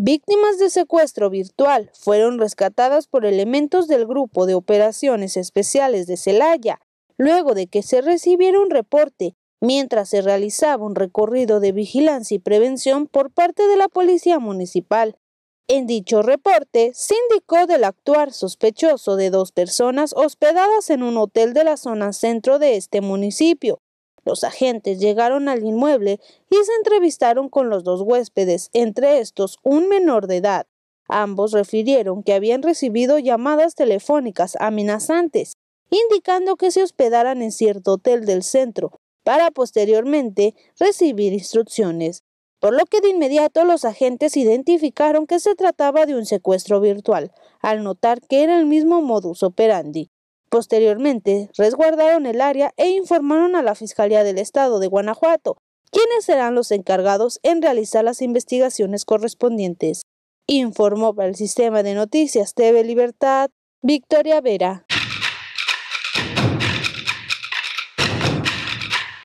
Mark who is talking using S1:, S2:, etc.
S1: Víctimas de secuestro virtual fueron rescatadas por elementos del Grupo de Operaciones Especiales de Celaya, luego de que se recibiera un reporte, mientras se realizaba un recorrido de vigilancia y prevención por parte de la Policía Municipal. En dicho reporte se indicó del actuar sospechoso de dos personas hospedadas en un hotel de la zona centro de este municipio, los agentes llegaron al inmueble y se entrevistaron con los dos huéspedes, entre estos un menor de edad. Ambos refirieron que habían recibido llamadas telefónicas amenazantes, indicando que se hospedaran en cierto hotel del centro, para posteriormente recibir instrucciones, por lo que de inmediato los agentes identificaron que se trataba de un secuestro virtual, al notar que era el mismo modus operandi. Posteriormente, resguardaron el área e informaron a la Fiscalía del Estado de Guanajuato, quienes serán los encargados en realizar las investigaciones correspondientes. Informó para el sistema de noticias TV Libertad Victoria Vera.